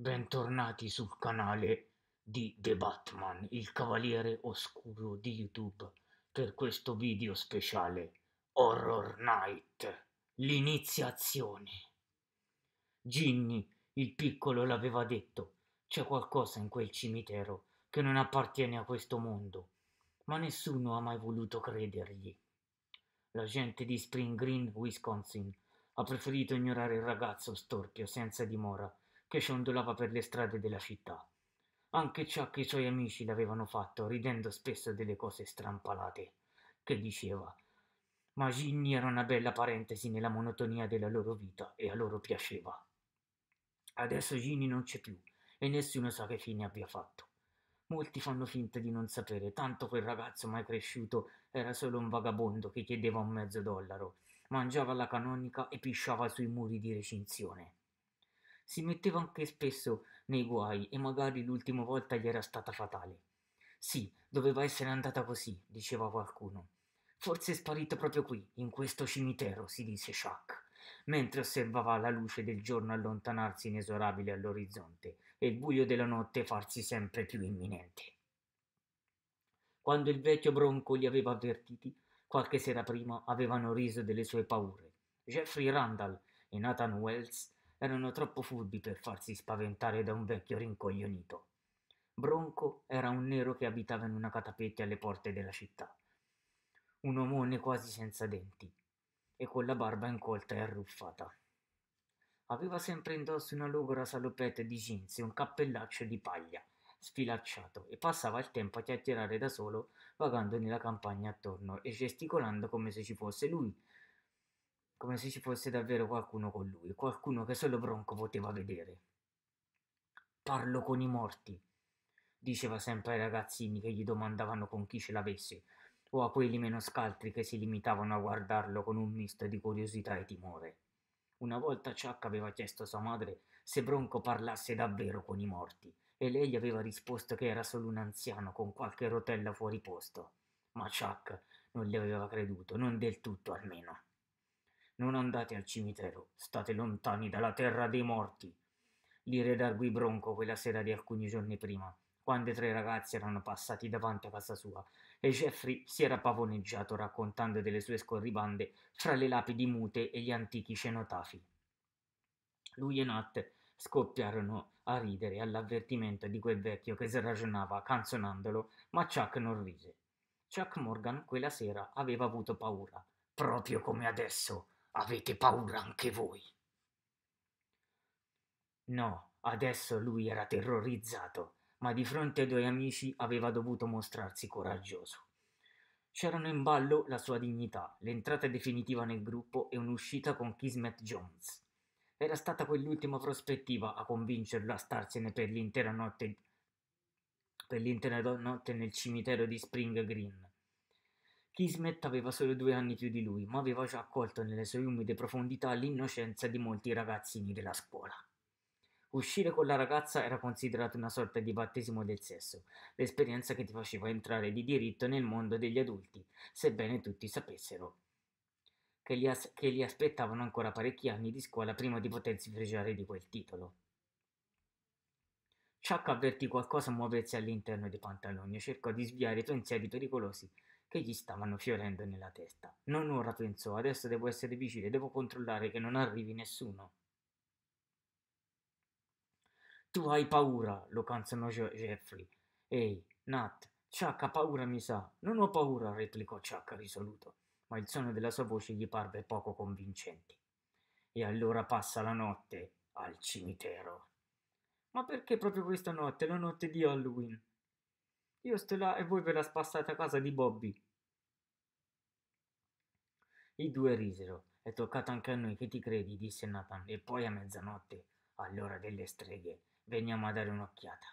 Bentornati sul canale di The Batman, il cavaliere oscuro di YouTube, per questo video speciale Horror Night, l'iniziazione. Ginny, il piccolo, l'aveva detto, c'è qualcosa in quel cimitero che non appartiene a questo mondo, ma nessuno ha mai voluto credergli. La gente di Spring Green, Wisconsin, ha preferito ignorare il ragazzo storpio senza dimora che ciondolava per le strade della città. Anche ciò che i suoi amici l'avevano fatto, ridendo spesso delle cose strampalate, che diceva. Ma Ginny era una bella parentesi nella monotonia della loro vita e a loro piaceva. Adesso Ginny non c'è più e nessuno sa che fine abbia fatto. Molti fanno finta di non sapere, tanto quel ragazzo mai cresciuto era solo un vagabondo che chiedeva un mezzo dollaro, mangiava la canonica e pisciava sui muri di recinzione si metteva anche spesso nei guai e magari l'ultima volta gli era stata fatale. Sì, doveva essere andata così, diceva qualcuno. Forse è sparito proprio qui, in questo cimitero, si disse Chuck, mentre osservava la luce del giorno allontanarsi inesorabile all'orizzonte e il buio della notte farsi sempre più imminente. Quando il vecchio bronco li aveva avvertiti, qualche sera prima avevano riso delle sue paure. Jeffrey Randall e Nathan Wells erano troppo furbi per farsi spaventare da un vecchio rincoglionito. Bronco era un nero che abitava in una catapecchia alle porte della città. Un omone quasi senza denti e con la barba incolta e arruffata. Aveva sempre indosso una logora salopette di jeans e un cappellaccio di paglia sfilacciato e passava il tempo a chiacchierare da solo vagando nella campagna attorno e gesticolando come se ci fosse lui come se ci fosse davvero qualcuno con lui, qualcuno che solo Bronco poteva vedere. Parlo con i morti, diceva sempre ai ragazzini che gli domandavano con chi ce l'avesse, o a quelli meno scaltri che si limitavano a guardarlo con un misto di curiosità e timore. Una volta Chuck aveva chiesto a sua madre se Bronco parlasse davvero con i morti, e lei gli aveva risposto che era solo un anziano con qualche rotella fuori posto. Ma Chuck non le aveva creduto, non del tutto almeno. Non andate al cimitero, state lontani dalla terra dei morti. Li redarguì Bronco quella sera di alcuni giorni prima, quando i tre ragazzi erano passati davanti a casa sua e Jeffrey si era pavoneggiato raccontando delle sue scorribande fra le lapidi mute e gli antichi cenotafi. Lui e Nat scoppiarono a ridere all'avvertimento di quel vecchio che sragionava canzonandolo, ma Chuck non rise. Chuck Morgan quella sera aveva avuto paura, proprio come adesso, avete paura anche voi. No, adesso lui era terrorizzato, ma di fronte ai due amici aveva dovuto mostrarsi coraggioso. C'erano in ballo la sua dignità, l'entrata definitiva nel gruppo e un'uscita con Kismet Jones. Era stata quell'ultima prospettiva a convincerlo a starsene per l'intera notte, per l'intera notte nel cimitero di Spring Green, Kismet aveva solo due anni più di lui, ma aveva già accolto nelle sue umide profondità l'innocenza di molti ragazzini della scuola. Uscire con la ragazza era considerato una sorta di battesimo del sesso, l'esperienza che ti faceva entrare di diritto nel mondo degli adulti, sebbene tutti sapessero che li, as- che li aspettavano ancora parecchi anni di scuola prima di potersi fregiare di quel titolo. Chuck avvertì qualcosa muoversi all'interno dei pantaloni e cercò di sviare i pensieri pericolosi che gli stavano fiorendo nella testa. Non ora, pensò, adesso devo essere vigile, devo controllare che non arrivi nessuno. Tu hai paura, lo canzonò Jeffrey. Ehi, Nat, Chuck ha paura, mi sa. Non ho paura, replicò Chuck risoluto, ma il suono della sua voce gli parve poco convincente. E allora passa la notte al cimitero. Ma perché proprio questa notte, la notte di Halloween? Io sto là e voi ve la spassate a casa di Bobby. I due risero. È toccato anche a noi, che ti credi? disse Nathan. E poi a mezzanotte, all'ora delle streghe, veniamo a dare un'occhiata.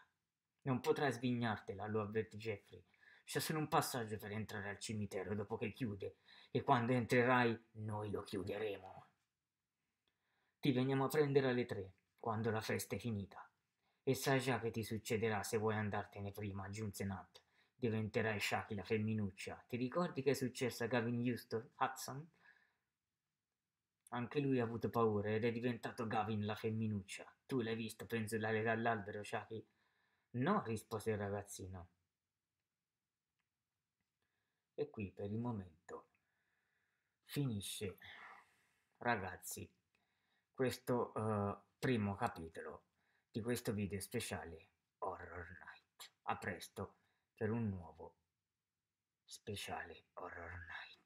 Non potrai svignartela, lo avvertì Jeffrey. C'è solo un passaggio per entrare al cimitero dopo che chiude, e quando entrerai noi lo chiuderemo. Ti veniamo a prendere alle tre, quando la festa è finita. E sai già che ti succederà se vuoi andartene prima, aggiunse Nat. Diventerai Shaki la femminuccia. Ti ricordi che è successo a Gavin Houston, Hudson? Anche lui ha avuto paura ed è diventato Gavin la femminuccia. Tu l'hai visto penzolare dall'albero, Shaki? No, rispose il ragazzino. E qui per il momento finisce, ragazzi, questo uh, primo capitolo di questo video speciale Horror Night. A presto per un nuovo speciale Horror Night.